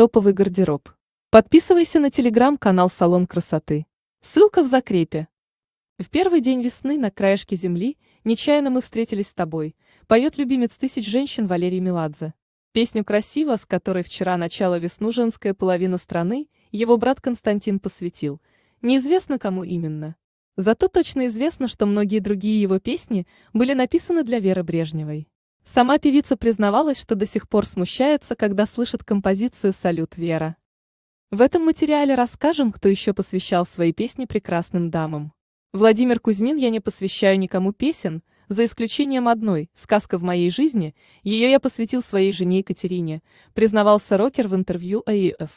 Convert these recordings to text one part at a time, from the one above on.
Топовый гардероб. Подписывайся на телеграм-канал «Салон красоты». Ссылка в закрепе. В первый день весны на краешке земли «Нечаянно мы встретились с тобой» поет любимец тысяч женщин Валерий Меладзе. Песню «Красиво», с которой вчера начало весну женская половина страны, его брат Константин посвятил. Неизвестно, кому именно. Зато точно известно, что многие другие его песни были написаны для Веры Брежневой. Сама певица признавалась, что до сих пор смущается, когда слышит композицию «Салют, Вера». В этом материале расскажем, кто еще посвящал свои песни прекрасным дамам. Владимир Кузьмин «Я не посвящаю никому песен», за исключением одной «Сказка в моей жизни», ее я посвятил своей жене Екатерине, признавался рокер в интервью АИФ.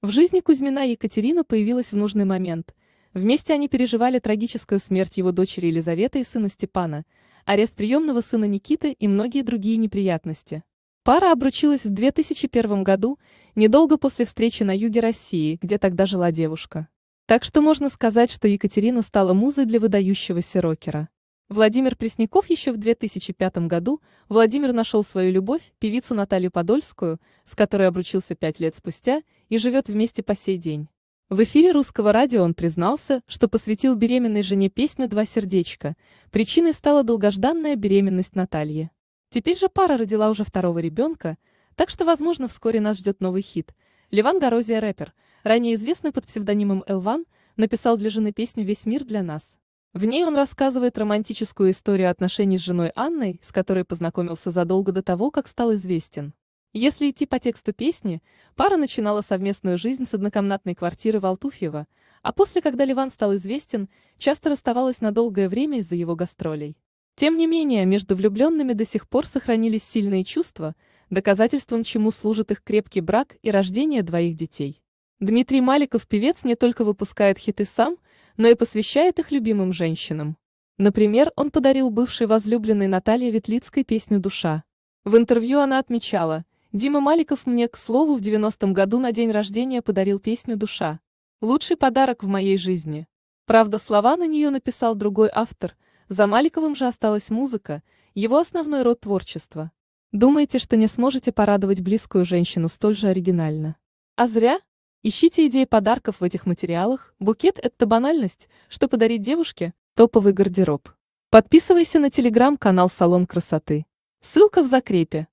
В жизни Кузьмина Екатерина появилась в нужный момент. Вместе они переживали трагическую смерть его дочери Елизаветы и сына Степана, арест приемного сына Никиты и многие другие неприятности. Пара обручилась в 2001 году, недолго после встречи на юге России, где тогда жила девушка. Так что можно сказать, что Екатерина стала музой для выдающегося рокера. Владимир Пресняков еще в 2005 году Владимир нашел свою любовь, певицу Наталью Подольскую, с которой обручился пять лет спустя и живет вместе по сей день. В эфире русского радио он признался, что посвятил беременной жене песню «Два сердечка». Причиной стала долгожданная беременность Натальи. Теперь же пара родила уже второго ребенка, так что, возможно, вскоре нас ждет новый хит. Леван Горозия рэпер, ранее известный под псевдонимом Элван, написал для жены песню «Весь мир для нас». В ней он рассказывает романтическую историю отношений с женой Анной, с которой познакомился задолго до того, как стал известен. Если идти по тексту песни, пара начинала совместную жизнь с однокомнатной квартиры Валтуфьева, а после, когда Ливан стал известен, часто расставалась на долгое время из-за его гастролей. Тем не менее, между влюбленными до сих пор сохранились сильные чувства, доказательством чему служит их крепкий брак и рождение двоих детей. Дмитрий Маликов, певец, не только выпускает хиты сам, но и посвящает их любимым женщинам. Например, он подарил бывшей возлюбленной Наталье Ветлицкой песню «Душа». В интервью она отмечала – Дима Маликов мне, к слову, в 90-м году на день рождения подарил песню «Душа». Лучший подарок в моей жизни. Правда, слова на нее написал другой автор, за Маликовым же осталась музыка, его основной род творчества. Думаете, что не сможете порадовать близкую женщину столь же оригинально? А зря? Ищите идеи подарков в этих материалах. Букет – это банальность, что подарить девушке – топовый гардероб. Подписывайся на телеграм-канал «Салон красоты». Ссылка в закрепе.